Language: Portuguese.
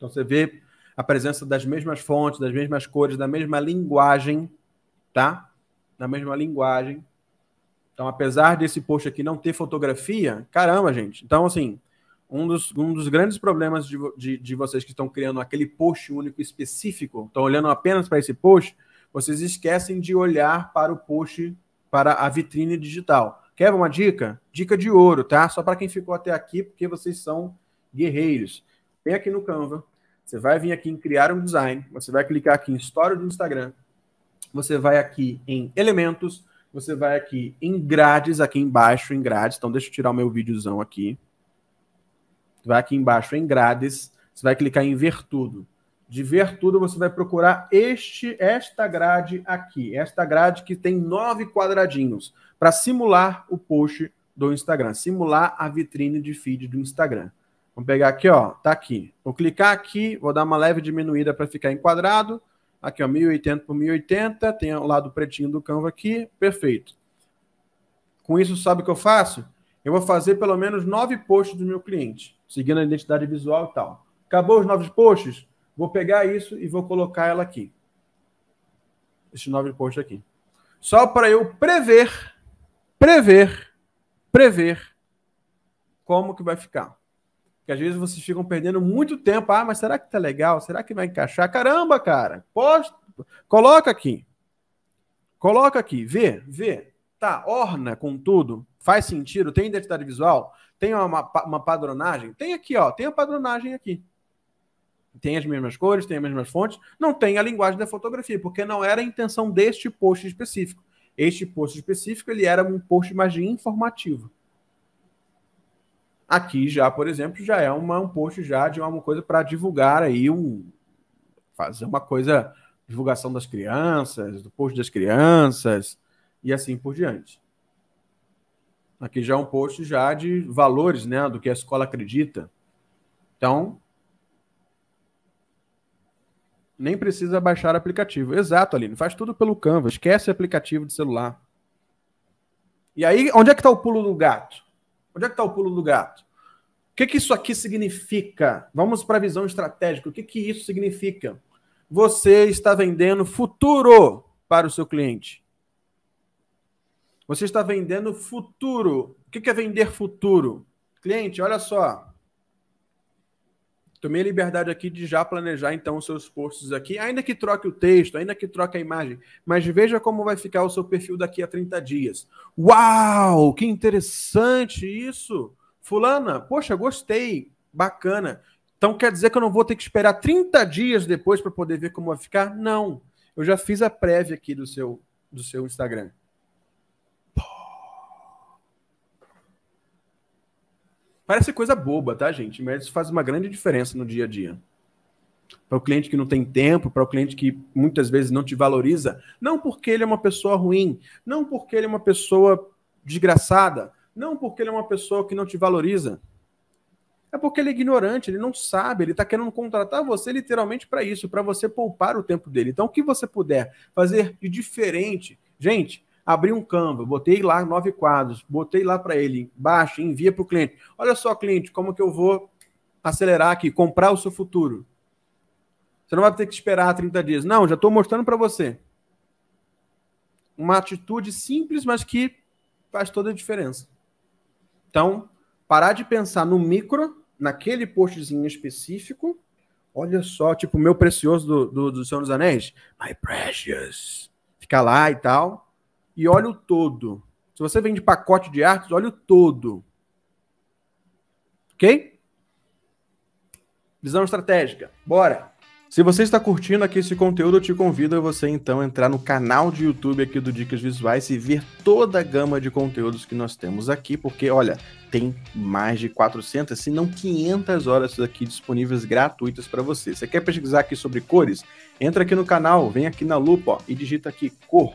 Então você vê a presença das mesmas fontes, das mesmas cores, da mesma linguagem, tá? Da mesma linguagem. Então, apesar desse post aqui não ter fotografia, caramba, gente. Então, assim, um dos, um dos grandes problemas de, de, de vocês que estão criando aquele post único específico, estão olhando apenas para esse post, vocês esquecem de olhar para o post, para a vitrine digital. Quer uma dica? Dica de ouro, tá? Só para quem ficou até aqui, porque vocês são guerreiros. Vem aqui no Canva, você vai vir aqui em criar um design, você vai clicar aqui em história do Instagram, você vai aqui em elementos, você vai aqui em grades, aqui embaixo em grades. Então deixa eu tirar o meu videozão aqui. Vai aqui embaixo em grades, você vai clicar em ver tudo. De ver tudo, você vai procurar este, esta grade aqui, esta grade que tem nove quadradinhos, para simular o post do Instagram, simular a vitrine de feed do Instagram. Vou pegar aqui, ó, tá aqui. Vou clicar aqui, vou dar uma leve diminuída para ficar enquadrado. Aqui, ó, 1080 por 1080, tem o lado pretinho do Canva aqui, perfeito. Com isso, sabe o que eu faço? Eu vou fazer pelo menos nove posts do meu cliente, seguindo a identidade visual e tal. Acabou os nove posts? Vou pegar isso e vou colocar ela aqui. Esses nove posts aqui. Só para eu prever, prever, prever como que vai ficar que às vezes vocês ficam perdendo muito tempo. Ah, mas será que tá legal? Será que vai encaixar? Caramba, cara, posta, coloca aqui. Coloca aqui, vê, vê. Tá, orna com tudo. Faz sentido, tem identidade visual, tem uma, uma padronagem. Tem aqui, ó, tem a padronagem aqui. Tem as mesmas cores, tem as mesmas fontes, não tem a linguagem da fotografia, porque não era a intenção deste post específico. Este post específico, ele era um post mais informativo. Aqui já, por exemplo, já é uma, um post já de uma coisa para divulgar aí um fazer uma coisa divulgação das crianças, do post das crianças e assim por diante. Aqui já é um post já de valores, né, do que a escola acredita. Então, nem precisa baixar aplicativo. Exato, Aline, faz tudo pelo Canva, esquece aplicativo de celular. E aí, onde é que está o pulo do gato? Onde é que está o pulo do gato? O que, que isso aqui significa? Vamos para a visão estratégica. O que, que isso significa? Você está vendendo futuro para o seu cliente. Você está vendendo futuro. O que é vender futuro? Cliente, olha só. Tomei a liberdade aqui de já planejar então os seus posts aqui, ainda que troque o texto, ainda que troque a imagem, mas veja como vai ficar o seu perfil daqui a 30 dias. Uau, que interessante isso! Fulana, poxa, gostei, bacana. Então quer dizer que eu não vou ter que esperar 30 dias depois para poder ver como vai ficar? Não. Eu já fiz a prévia aqui do seu do seu Instagram. Parece coisa boba, tá, gente? Mas isso faz uma grande diferença no dia a dia. Para o cliente que não tem tempo, para o cliente que muitas vezes não te valoriza, não porque ele é uma pessoa ruim, não porque ele é uma pessoa desgraçada, não porque ele é uma pessoa que não te valoriza. É porque ele é ignorante, ele não sabe, ele está querendo contratar você literalmente para isso, para você poupar o tempo dele. Então, o que você puder fazer de diferente, gente, abri um Canva, botei lá nove quadros, botei lá para ele, baixa, envia para o cliente. Olha só, cliente, como que eu vou acelerar aqui, comprar o seu futuro? Você não vai ter que esperar 30 dias. Não, já estou mostrando para você. Uma atitude simples, mas que faz toda a diferença. Então, parar de pensar no micro, naquele postzinho específico. Olha só, tipo, o meu precioso do, do, do Senhor dos Anéis. My precious. Fica lá e tal e olha o todo. Se você vende pacote de artes, olha o todo. Ok? Visão estratégica. Bora! Se você está curtindo aqui esse conteúdo, eu te convido a você então entrar no canal de YouTube aqui do Dicas Visuais e ver toda a gama de conteúdos que nós temos aqui, porque olha, tem mais de 400, se não 500 horas aqui disponíveis gratuitas para você. Você quer pesquisar aqui sobre cores? Entra aqui no canal, vem aqui na lupa ó, e digita aqui cor